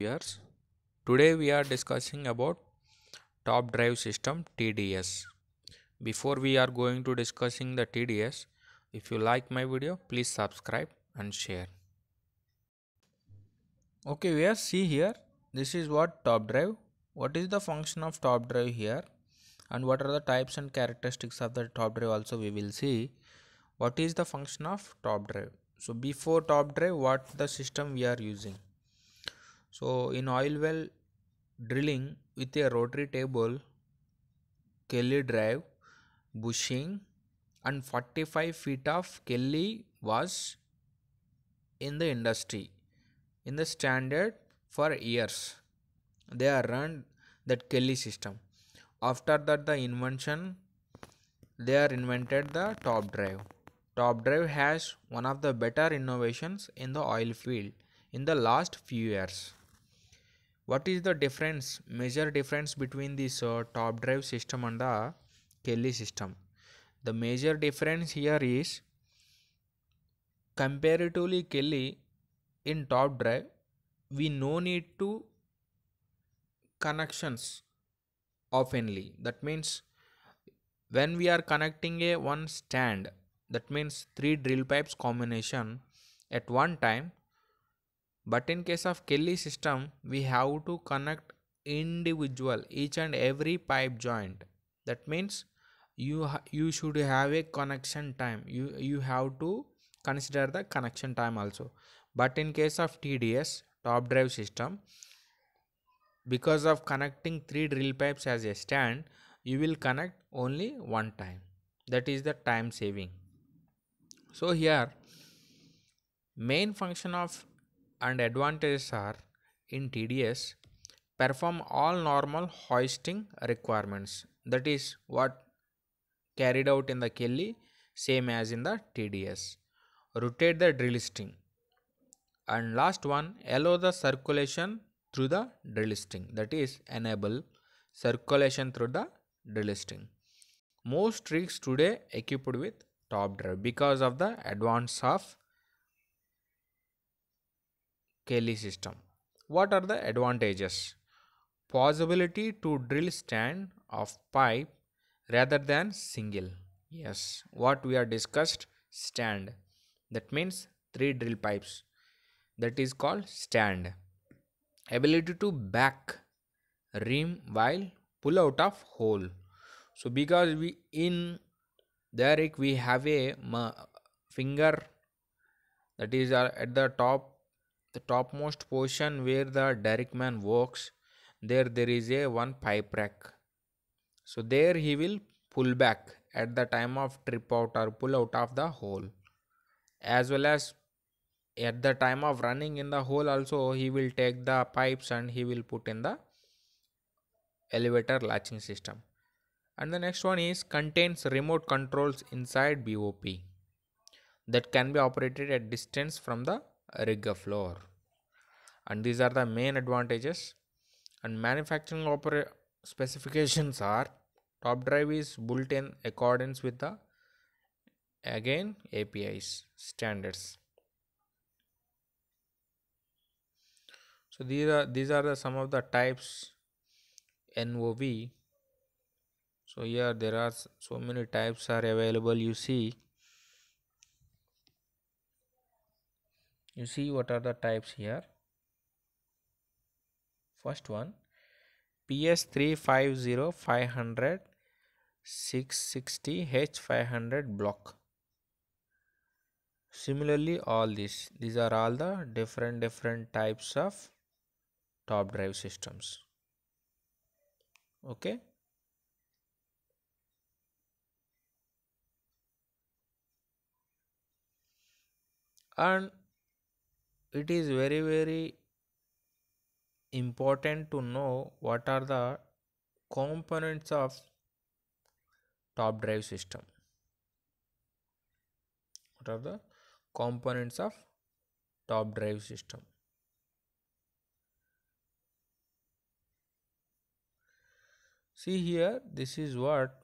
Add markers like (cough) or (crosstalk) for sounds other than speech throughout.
viewers, today we are discussing about top drive system TDS before we are going to discussing the TDS if you like my video please subscribe and share okay we are see here this is what top drive what is the function of top drive here and what are the types and characteristics of the top drive also we will see what is the function of top drive so before top drive what the system we are using so in oil well drilling with a rotary table, Kelly drive, bushing and 45 feet of Kelly was in the industry in the standard for years. They are run that Kelly system. After that the invention they are invented the top drive. Top drive has one of the better innovations in the oil field in the last few years what is the difference major difference between this uh, top drive system and the kelly system the major difference here is comparatively kelly in top drive we no need to connections oftenly that means when we are connecting a one stand that means three drill pipes combination at one time but in case of Kelly system we have to connect individual each and every pipe joint that means you you should have a connection time you you have to consider the connection time also but in case of TDS top drive system because of connecting three drill pipes as a stand you will connect only one time that is the time saving so here main function of and advantages are in TDS perform all normal hoisting requirements that is what carried out in the Kelly same as in the TDS rotate the drill string and last one allow the circulation through the drill string that is enable circulation through the drill string most rigs today equipped with top drive because of the advance of Kelly system. What are the advantages? Possibility to drill stand of pipe rather than single. Yes, what we are discussed stand. That means three drill pipes. That is called stand. Ability to back rim while pull out of hole. So because we in there we have a finger that is uh, at the top the topmost portion where the man works there there is a one pipe rack so there he will pull back at the time of trip out or pull out of the hole as well as at the time of running in the hole also he will take the pipes and he will put in the elevator latching system and the next one is contains remote controls inside BOP that can be operated at distance from the rig floor and these are the main advantages and manufacturing oper- specifications are top drive is built in accordance with the again APIs standards so these are these are the, some of the types NOV so here there are so many types are available you see you see what are the types here first one PS350 500 660 H500 block similarly all these these are all the different different types of top drive systems okay and it is very very important to know what are the components of top drive system what are the components of top drive system see here this is what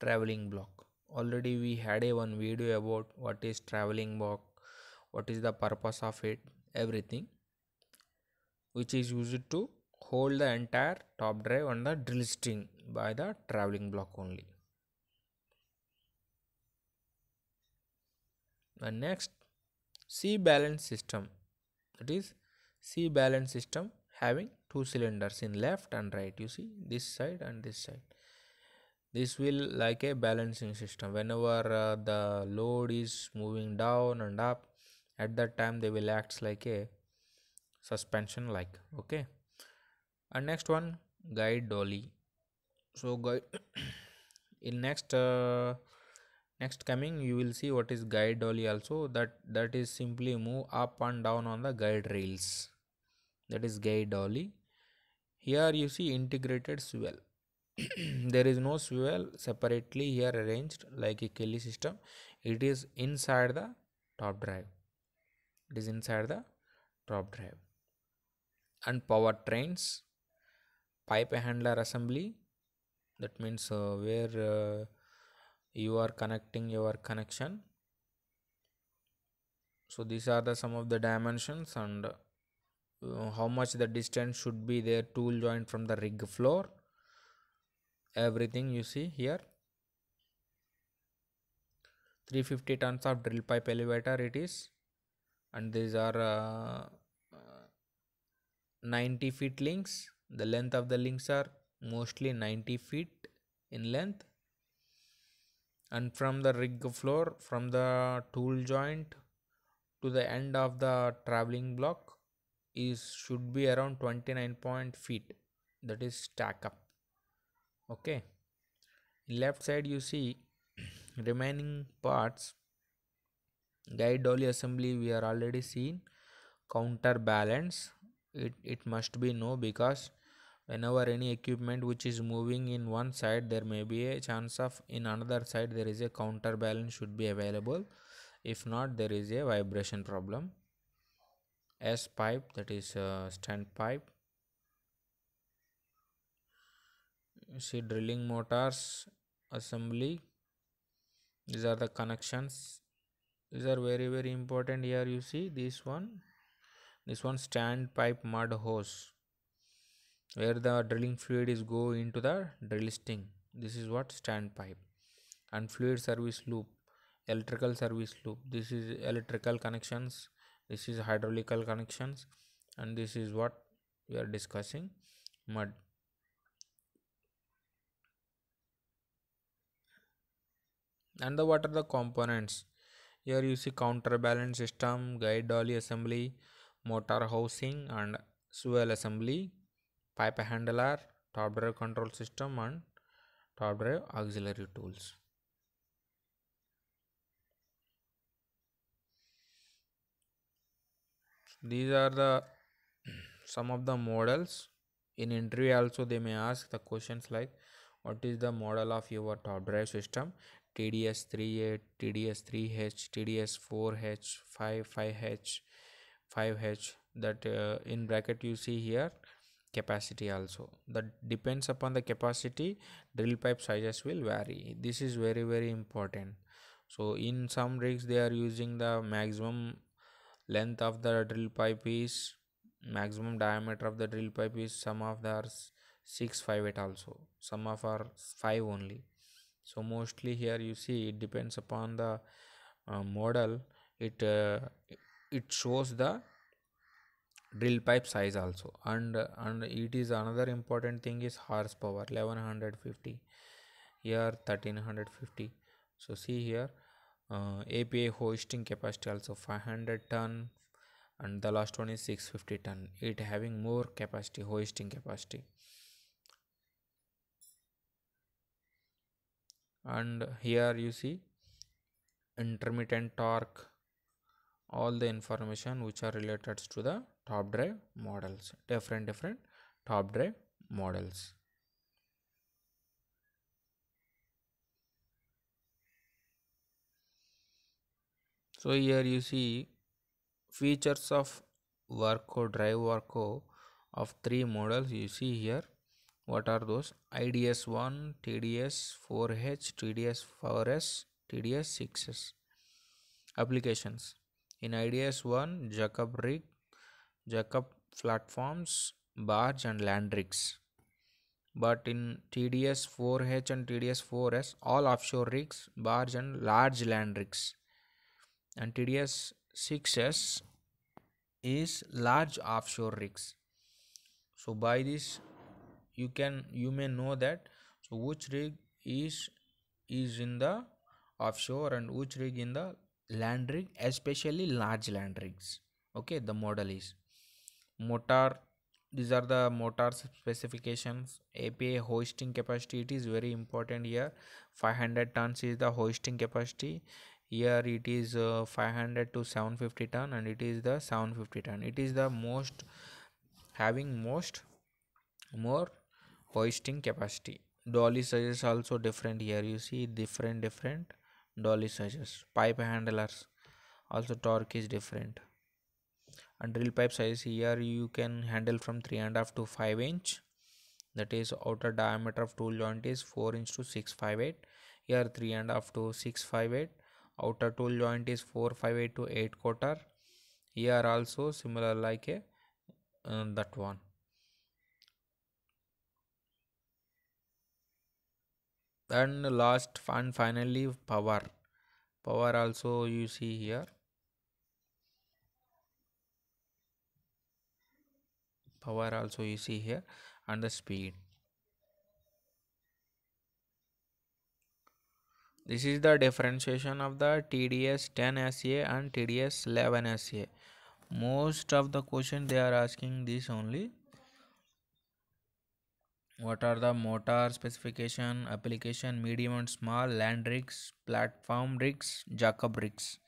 traveling block already we had a one video about what is traveling block what is the purpose of it everything which is used to hold the entire top drive on the drill string by the traveling block only. And next C balance system that is C balance system having two cylinders in left and right you see this side and this side this will like a balancing system whenever uh, the load is moving down and up at that time they will acts like a suspension like okay and next one guide dolly so guide (coughs) in next uh, next coming you will see what is guide dolly also that that is simply move up and down on the guide rails that is guide dolly here you see integrated swivel (coughs) there is no swivel separately here arranged like a kelly system it is inside the top drive it is inside the drop drive and power trains pipe handler assembly that means uh, where uh, you are connecting your connection so these are the some of the dimensions and uh, how much the distance should be there tool joint from the rig floor everything you see here 350 tons of drill pipe elevator it is and these are uh, uh, 90 feet links the length of the links are mostly 90 feet in length and from the rig floor from the tool joint to the end of the traveling block is should be around 29 point feet that is stack up okay left side you see (clears throat) remaining parts guide dolly assembly we are already seen counterbalance it, it must be no because whenever any equipment which is moving in one side there may be a chance of in another side there is a counterbalance should be available if not there is a vibration problem s pipe that is a uh, stand pipe you see drilling motors assembly these are the connections these are very very important here you see this one this one stand pipe mud hose where the drilling fluid is go into the drill sting this is what stand pipe and fluid service loop electrical service loop this is electrical connections this is hydraulical connections and this is what we are discussing mud and the what are the components here you see counterbalance system guide dolly assembly motor housing and swivel assembly pipe handler top drive control system and top drive auxiliary tools these are the (clears throat) some of the models in interview also they may ask the questions like what is the model of your top drive system TDS3A, TDS3H, TDS4H, 5, 5H, 5H that uh, in bracket you see here capacity also that depends upon the capacity drill pipe sizes will vary this is very very important so in some rigs they are using the maximum length of the drill pipe is maximum diameter of the drill pipe is some of the 658 also some of are 5 only so mostly here you see it depends upon the uh, model it uh, it shows the drill pipe size also and and it is another important thing is horsepower 1150 here 1350 so see here uh, apa hoisting capacity also 500 ton and the last one is 650 ton it having more capacity hoisting capacity and here you see intermittent torque all the information which are related to the top drive models different different top drive models so here you see features of Varco drive Varco of three models you see here what are those ids1 tds4h tds4s tds6s applications in ids1 jacob rig jacob platforms barge and land rigs but in tds4h and tds4s all offshore rigs barge and large land rigs and tds6s is large offshore rigs so by this you can you may know that so which rig is is in the offshore and which rig in the land rig especially large land rigs okay the model is motor these are the motor specifications apa hoisting capacity it is very important here 500 tons is the hoisting capacity here it is uh, 500 to 750 ton and it is the 750 ton it is the most having most more hoisting capacity dolly sizes also different here you see different different dolly sizes pipe handlers also torque is different and drill pipe size here you can handle from three and a half to 5 inch that is outer diameter of tool joint is 4 inch to 658 here three and a half to 658 outer tool joint is 458 to 8 quarter here also similar like a uh, that one then last and finally power power also you see here power also you see here and the speed this is the differentiation of the TDS 10 SA and TDS 11 SA most of the question they are asking this only what are the motor specification application medium and small land rigs platform rigs jacob rigs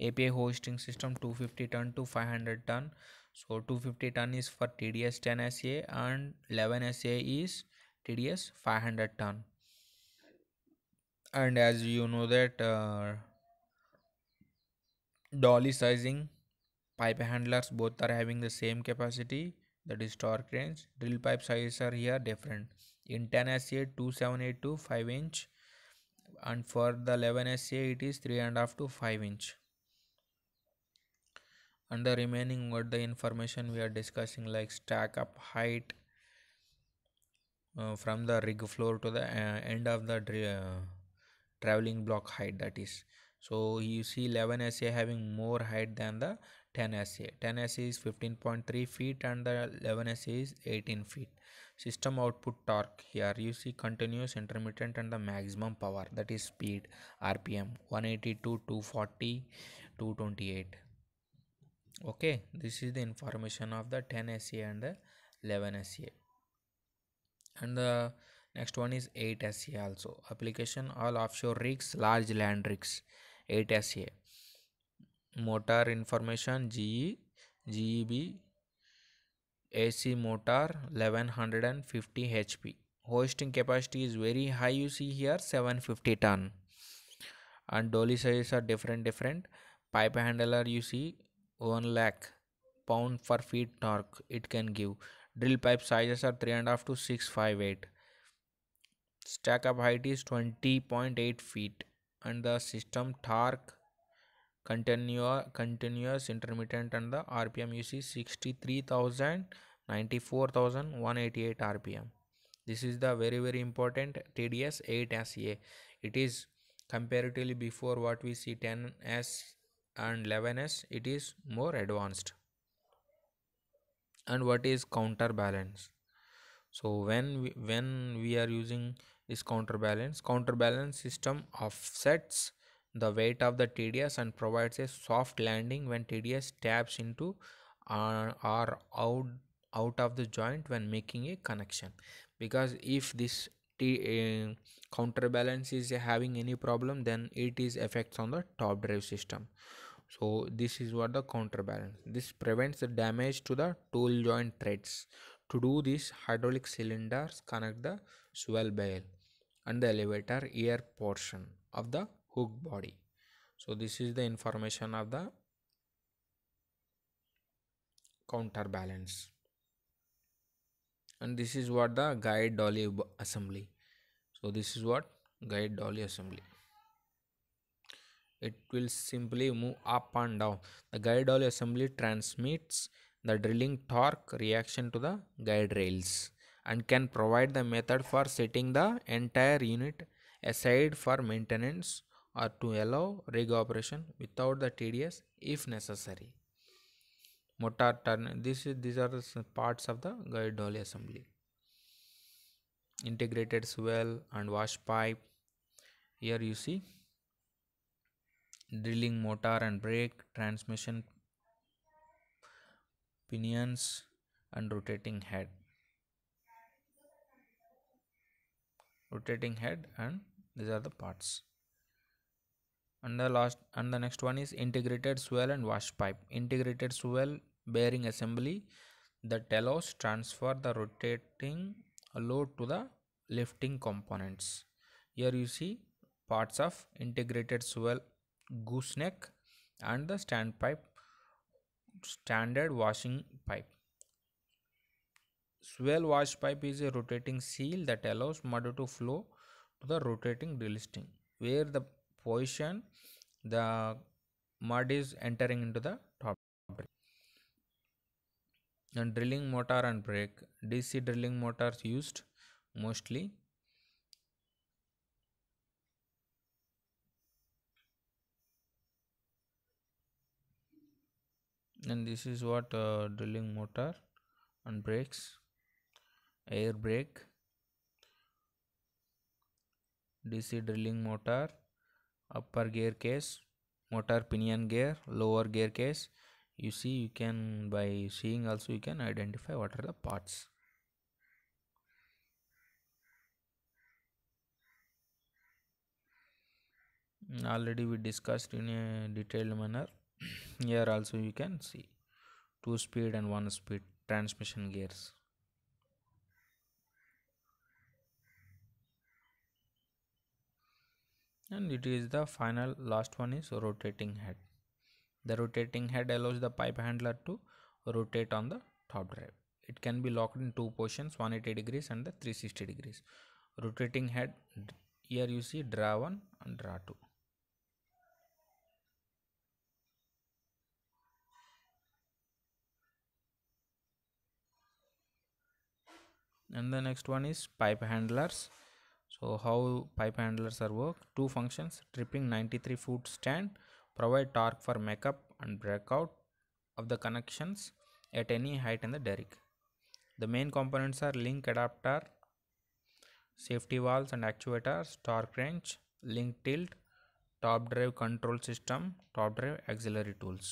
API hosting system 250 ton to 500 ton so 250 ton is for TDS 10 SA and 11 SA is TDS 500 ton and as you know that uh, dolly sizing pipe handlers both are having the same capacity that is torque range drill pipe sizes are here different in 10 SCA 2782 5 inch and for the 11 SCA it is 3 and half to 5 inch and the remaining what the information we are discussing like stack up height uh, from the rig floor to the uh, end of the uh, traveling block height that is so you see 11 SA having more height than the 10 10 SE is 15.3 feet and the 11 SE is 18 feet. System output torque here you see continuous intermittent and the maximum power that is speed RPM 182, 240, 228. Okay, this is the information of the 10 SE and the 11 SE. And the next one is 8 SE also application all offshore rigs large land rigs 8 SE motor information GE, GEB, AC motor 1150 HP. Hoisting capacity is very high you see here 750 ton and dolly sizes are different different. Pipe handler you see 1 lakh pound per feet torque it can give. Drill pipe sizes are 3.5 to 658. Stack up height is 20.8 feet and the system torque continuous continuous intermittent and the rpm you see 63000 rpm this is the very very important tds 8 sa it is comparatively before what we see 10s and 11s it is more advanced and what is counterbalance so when we, when we are using this counterbalance counterbalance system offsets the weight of the TDS and provides a soft landing when TDS taps into uh, or out out of the joint when making a connection because if this t uh, counterbalance is having any problem then it is effects on the top drive system so this is what the counterbalance this prevents the damage to the tool joint threads to do this hydraulic cylinders connect the swell barrel and the elevator ear portion of the hook body so this is the information of the counterbalance and this is what the guide dolly assembly so this is what guide dolly assembly it will simply move up and down the guide dolly assembly transmits the drilling torque reaction to the guide rails and can provide the method for setting the entire unit aside for maintenance or to allow rig operation without the TDS if necessary. Motor turn this is these are the parts of the guide dolly assembly. Integrated swell and wash pipe. Here you see drilling motor and brake, transmission pinions and rotating head. Rotating head and these are the parts and the last and the next one is integrated swell and wash pipe integrated swell bearing assembly the telos transfer the rotating load to the lifting components here you see parts of integrated swell gooseneck and the stand pipe, standard washing pipe swell wash pipe is a rotating seal that allows mud to flow to the rotating delisting where the position the mud is entering into the top And drilling motor and brake. DC drilling motors used mostly. And this is what uh, drilling motor and brakes, air brake, DC drilling motor, upper gear case motor pinion gear lower gear case you see you can by seeing also you can identify what are the parts already we discussed in a detailed manner (coughs) here also you can see two speed and one speed transmission gears and it is the final last one is rotating head the rotating head allows the pipe handler to rotate on the top drive it can be locked in two portions 180 degrees and the 360 degrees rotating head here you see draw 1 and draw 2 and the next one is pipe handlers so how pipe handlers are work two functions tripping 93 foot stand provide torque for makeup and breakout of the connections at any height in the derrick the main components are link adapter safety valves and actuators torque wrench link tilt top drive control system top drive auxiliary tools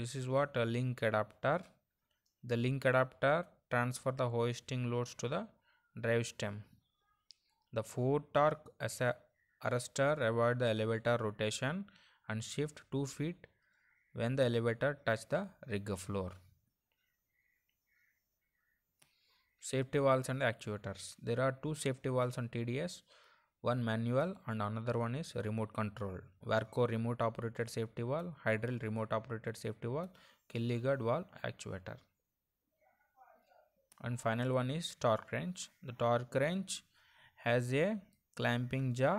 this is what a link adapter the link adapter transfer the hoisting loads to the drive stem. The foot torque as a arrestor avoid the elevator rotation and shift 2 feet when the elevator touch the rig floor. Safety valves and actuators. There are two safety valves on TDS, one manual and another one is remote control. Varco remote operated safety valve, Hydril remote operated safety valve, Killigard valve actuator and final one is torque wrench the torque wrench has a clamping jaw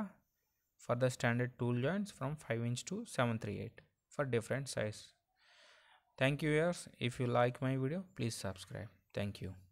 for the standard tool joints from 5 inch to 738 for different size thank you viewers if you like my video please subscribe thank you